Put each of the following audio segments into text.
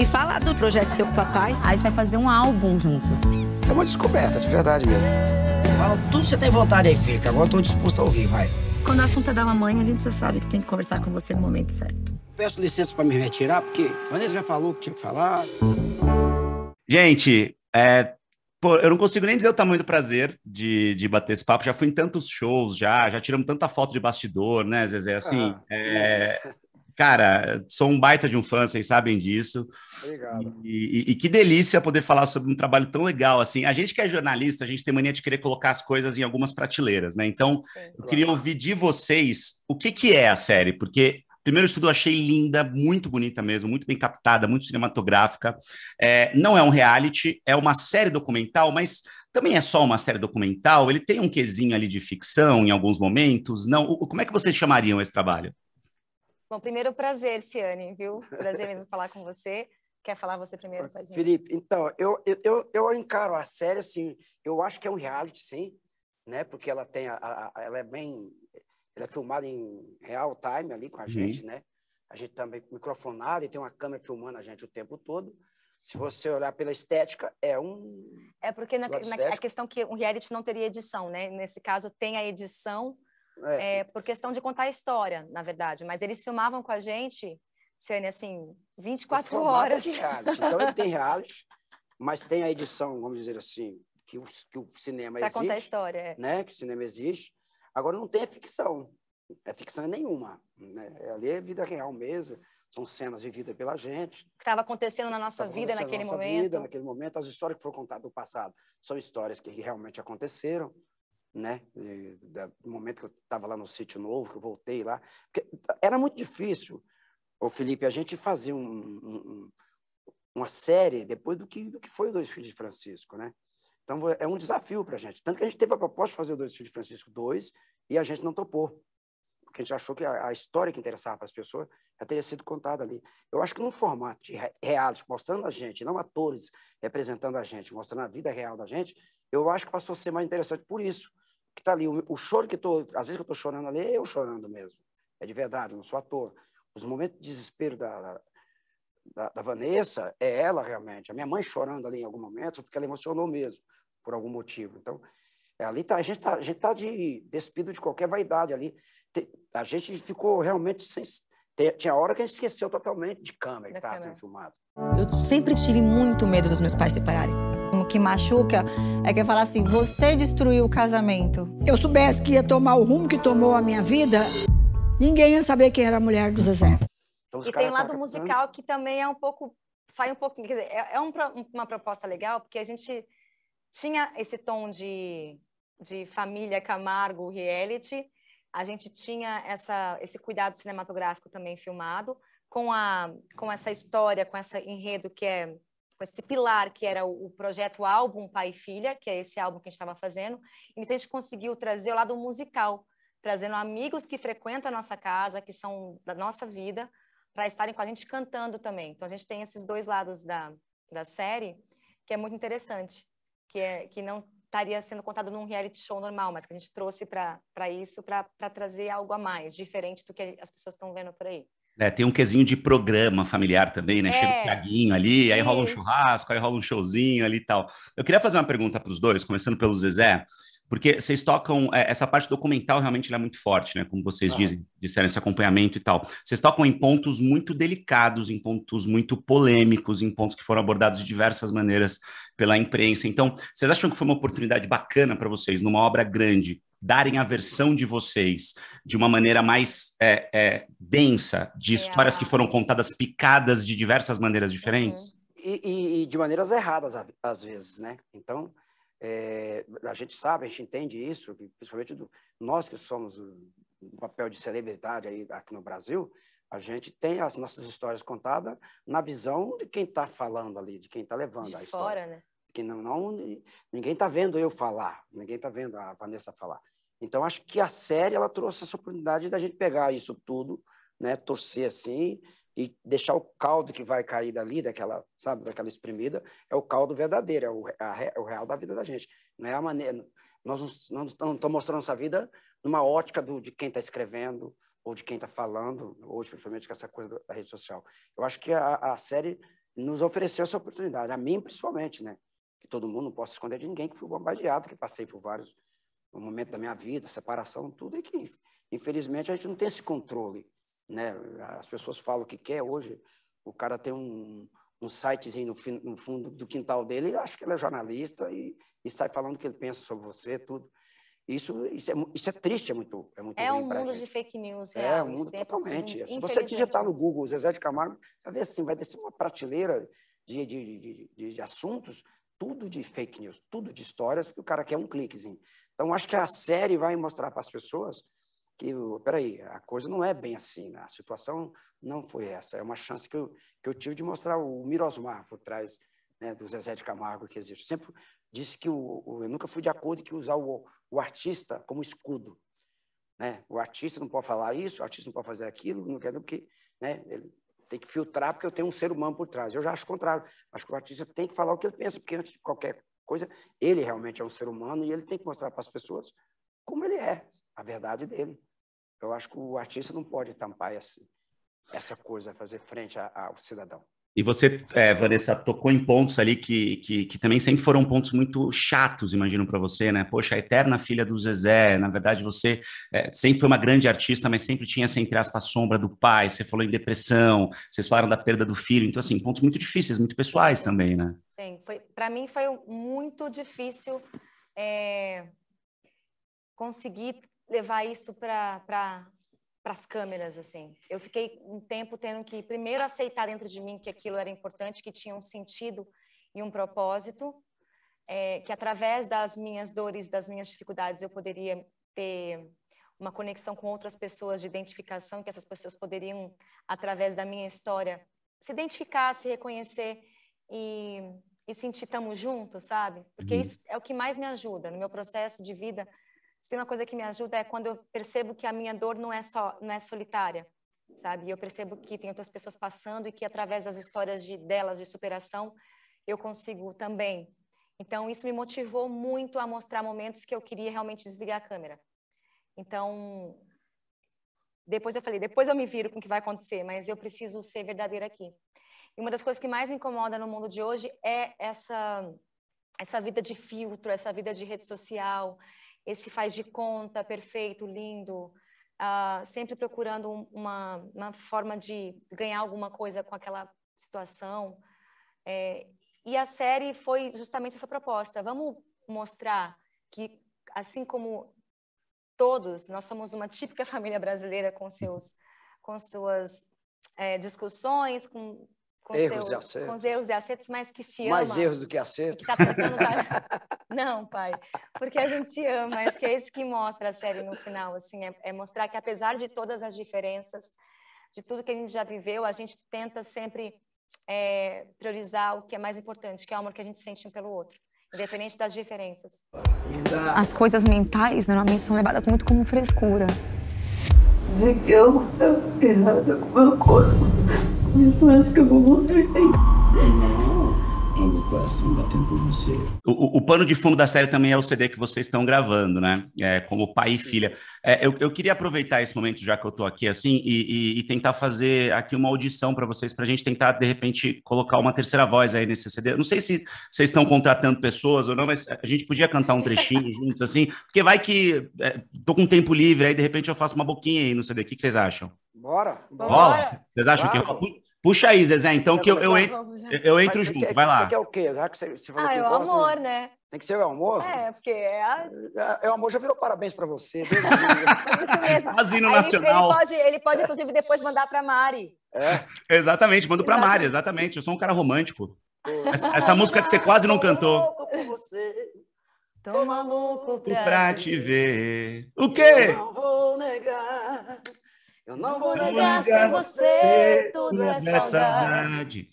e falar do projeto Seu Papai. Aí a gente vai fazer um álbum juntos. É uma descoberta, de verdade mesmo. Fala tudo que você tem vontade aí, fica. Agora eu tô disposto a ouvir, vai. Quando o assunto é da mamãe, a gente já sabe que tem que conversar com você no momento certo. Peço licença para me retirar, porque a Vanessa já falou o que tinha que falar. Gente, é, Pô, eu não consigo nem dizer o tamanho do prazer de, de bater esse papo. Já fui em tantos shows, já, já tiramos tanta foto de bastidor, né, Zezé? Assim, ah, é, Cara, sou um baita de um fã, vocês sabem disso. Obrigado. E, e, e, que delícia poder falar sobre um trabalho tão legal assim. A gente que é jornalista, a gente tem mania de querer colocar as coisas em algumas prateleiras, né? Então, é, eu claro. queria ouvir de vocês o que, que é a série, porque Primeiro estudo eu achei linda, muito bonita mesmo, muito bem captada, muito cinematográfica. É, não é um reality, é uma série documental, mas também é só uma série documental. Ele tem um quesinho ali de ficção em alguns momentos. Não, como é que vocês chamariam esse trabalho? Bom, primeiro prazer, Ciane, viu? Prazer mesmo falar com você. Quer falar você primeiro? Felipe, então, eu, eu, eu encaro a série assim, eu acho que é um reality, sim, né? Porque ela tem, a, a ela é bem, ela é filmada em real time ali com a uhum. gente, né? A gente também tá microfonado e tem uma câmera filmando a gente o tempo todo. Se você olhar pela estética, é um. É porque na, na a questão que um reality não teria edição, né? Nesse caso, tem a edição é. É, por questão de contar a história, na verdade. Mas eles filmavam com a gente, sendo assim, 24 horas. É então ele tem reality, mas tem a edição, vamos dizer assim, que o, que o cinema pra existe. Para contar a história, é. né? Que o cinema existe. Agora não tem a ficção. É ficção é nenhuma. Né? Ali é vida real mesmo. São cenas vividas pela gente. Que estava acontecendo na nossa vida naquele na nossa momento. Vida, naquele momento. As histórias que foram contadas do passado são histórias que realmente aconteceram né? Do momento que eu estava lá no sítio novo, que eu voltei lá. era muito difícil, o Felipe, a gente fazer um, um, uma série depois do que, do que foi o Dois Filhos de Francisco, né? Então, é um desafio para a gente. Tanto que a gente teve a proposta de fazer o Dois Filhos de Francisco 2 e a gente não topou. Porque a gente achou que a, a história que interessava para as pessoas já teria sido contada ali. Eu acho que num formato de reality, mostrando a gente, não atores representando a gente, mostrando a vida real da gente, eu acho que passou a ser mais interessante por isso que está ali, o, o, choro que estou, às vezes que eu estou chorando ali, é eu chorando mesmo. É de verdade, não sou ator. Os momentos de desespero da, da, da Vanessa é ela realmente. A minha mãe chorando ali em algum momento, porque ela emocionou mesmo, por algum motivo. Então, é, ali tá, a gente está tá de, despido de qualquer vaidade ali. Te, a gente ficou realmente sem. Te, tinha hora que a gente esqueceu totalmente de câmera que estava sendo filmado. Eu sempre tive muito medo dos meus pais se separarem que machuca é que fala assim: você destruiu o casamento. Eu soubesse que ia tomar o rumo que tomou a minha vida, ninguém ia saber quem era a mulher do Zezé. Então, e tem um tá lado tá musical que também é um pouco. Sai um pouquinho. Quer dizer, é, é um, uma proposta legal, porque a gente tinha esse tom de, de família Camargo reality, a gente tinha essa, esse cuidado cinematográfico também filmado, com, a, com essa história, com esse enredo que é com esse pilar que era o, projeto álbum Pai e Filha, que é esse álbum que a gente estava fazendo, e a gente conseguiu trazer o lado musical, trazendo amigos que frequentam a nossa casa, que são da nossa vida, para estarem com a gente cantando também. Então a gente tem esses dois lados da, da série, que é muito interessante, que, é, que não estaria sendo contado num reality show normal, mas que a gente trouxe para isso, para trazer algo a mais, diferente do que as pessoas estão vendo por aí. É, tem um quesinho de programa familiar também, né? É. Chega o é. Tiaguinho ali, aí rola um churrasco, aí rola um showzinho ali e tal. Eu queria fazer uma pergunta para os dois, começando pelo Zezé, porque vocês tocam. É, essa parte documental realmente é muito forte, né? Como vocês ah. dizem, disseram, esse acompanhamento e tal. Vocês tocam em pontos muito delicados, em pontos muito polêmicos, em pontos que foram abordados de diversas maneiras pela imprensa. Então, vocês acham que foi uma oportunidade bacana para vocês, numa obra grande, darem a versão de vocês de uma maneira mais é, é, densa, de é. histórias que foram contadas picadas de diversas maneiras diferentes? Uhum. E, e, e de maneiras erradas, às vezes, né? Então, é, a gente sabe, a gente entende isso, principalmente do, nós que somos o papel de celebridade aí, aqui no Brasil, a gente tem as nossas histórias contadas na visão de quem está falando ali, de quem está levando de a história. Fora, né? Que não, não ninguém está vendo eu falar, ninguém está vendo a Vanessa falar. Então, acho que a série ela trouxe essa oportunidade da gente pegar isso tudo, né, torcer assim e deixar o caldo que vai cair dali, daquela, sabe, daquela espremida, é o caldo verdadeiro, é o, a, é o real da vida da gente. Não é a maneira. Nós não estamos mostrando essa vida numa ótica do, de quem está escrevendo ou de quem está falando, hoje, principalmente com essa coisa da rede social. Eu acho que a, a série nos ofereceu essa oportunidade, a mim principalmente, né? Que todo mundo não possa esconder de ninguém que fui bombardeado, que passei por vários um momento da minha vida, separação, tudo, é que, infelizmente, a gente não tem esse controle. Né? As pessoas falam o que quer hoje, o cara tem um, um sitezinho no, fim, no fundo do quintal dele, acha que ele é jornalista e, e sai falando o que ele pensa sobre você, tudo. Isso, isso, é, isso é triste, é muito, é muito É um mundo de fake news, real, é um mundo é totalmente. Se você digitar é no Google Zezé de Camargo, vai ver assim, vai descer uma prateleira de, de, de, de, de assuntos, tudo de fake news, tudo de histórias, que o cara quer um cliquezinho. Então, acho que a série vai mostrar para as pessoas que, peraí, a coisa não é bem assim, né? a situação não foi essa. É uma chance que eu, que eu tive de mostrar o Mirosmar por trás né, do Zezé de Camargo que existe. Sempre disse que o, o, eu nunca fui de acordo em usar o, o artista como escudo. Né? O artista não pode falar isso, o artista não pode fazer aquilo, não quer porque né, ele tem que filtrar porque eu tenho um ser humano por trás. Eu já acho o contrário. Acho que o artista tem que falar o que ele pensa, porque antes de qualquer coisa. Ele realmente é um ser humano e ele tem que mostrar para as pessoas como ele é, a verdade dele. Eu acho que o artista não pode tampar essa, essa coisa, fazer frente ao cidadão. E você, é, Vanessa, tocou em pontos ali que, que, que, também sempre foram pontos muito chatos, imagino, para você, né? Poxa, a eterna filha do Zezé, na verdade você é, sempre foi uma grande artista, mas sempre tinha essa, entre aspas, sombra do pai. Você falou em depressão, vocês falaram da perda do filho. Então, assim, pontos muito difíceis, muito pessoais também, né? Sim, para mim foi muito difícil é, conseguir levar isso para para as câmeras, assim. Eu fiquei um tempo tendo que primeiro aceitar dentro de mim que aquilo era importante, que tinha um sentido e um propósito, é, que através das minhas dores, das minhas dificuldades, eu poderia ter uma conexão com outras pessoas de identificação, que essas pessoas poderiam, através da minha história, se identificar, se reconhecer e, e sentir tamo junto, sabe? Porque uhum. isso é o que mais me ajuda no meu processo de vida se tem uma coisa que me ajuda é quando eu percebo que a minha dor não é só, não é solitária, sabe? eu percebo que tem outras pessoas passando e que através das histórias de delas de superação eu consigo também. Então isso me motivou muito a mostrar momentos que eu queria realmente desligar a câmera. Então depois eu falei, depois eu me viro com o que vai acontecer, mas eu preciso ser verdadeira aqui. E uma das coisas que mais me incomoda no mundo de hoje é essa essa vida de filtro, essa vida de rede social, esse faz de conta, perfeito, lindo, uh, sempre procurando uma, uma forma de ganhar alguma coisa com aquela situação. É, e a série foi justamente essa proposta. Vamos mostrar que, assim como todos, nós somos uma típica família brasileira com seus, com suas é, discussões, com com erros seu, e acertos. Com os erros e acertos, mas que se ama. Mais erros do que acertos. Que tá tentando... Não, pai, porque a gente se ama. Acho que é isso que mostra a série no final, assim, é, é mostrar que apesar de todas as diferenças, de tudo que a gente já viveu, a gente tenta sempre é, priorizar o que é mais importante, que é o amor que a gente sente um pelo outro, independente das diferenças. As coisas mentais normalmente são levadas muito como frescura. Dizer que eu estava errada com meu corpo. Eu acho que eu vou morrer. O, o, pano de fundo da série também é o CD que vocês estão gravando, né? É, como pai e filha. É, eu, eu, queria aproveitar esse momento, já que eu estou aqui assim, e, e, e, tentar fazer aqui uma audição para vocês, para a gente tentar, de repente, colocar uma terceira voz aí nesse CD. Não sei se vocês estão contratando pessoas ou não, mas a gente podia cantar um trechinho juntos, assim, porque vai que é, tô com tempo livre, aí de repente eu faço uma boquinha aí no CD. O que, que vocês acham? Bora! Bora! Vocês acham claro. que Puxa aí, Zezé, então, então que eu, eu, entro, eu entro junto, quer, vai lá. Você quer o quê? Já que você, falou ah, é o amor, né? Tem que ser o amor? É, porque é a... É, é o amor, já virou parabéns para você. é Isso mesmo. Nacional. Ele, pode, ele pode, inclusive, depois mandar para Mari. É. Exatamente, mando para Mari, exatamente. Eu sou um cara romântico. Essa, essa música que você quase não cantou. maluco por Você. Tô maluco pra, pra te ver. O quê? Eu não vou negar. Eu não vou negar sem você toda é é essa saudade.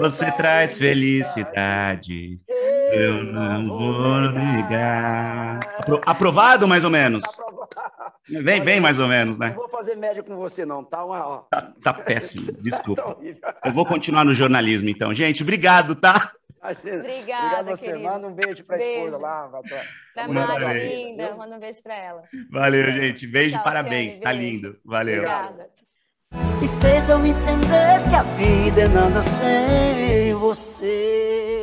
Você, traz felicidade. Eu não vou negar. aprovado, mais ou menos? Aprovado. Vem, vem, mais ou menos, né? Não vou fazer média com você, não. Tá, uma... tá, tá péssimo, tá desculpa. Eu vou continuar no jornalismo, então. Gente, obrigado, tá? Obrigada, Obrigado você. Querido. Manda um beijo para a esposa lá. Pra, pra tá Mara, tá linda. Manda um beijo para ela. Valeu, gente. Beijo Tchau, parabéns. Senhora, tá beijo. lindo. Valeu. Obrigada. E fez eu entender que a vida é nada sem você.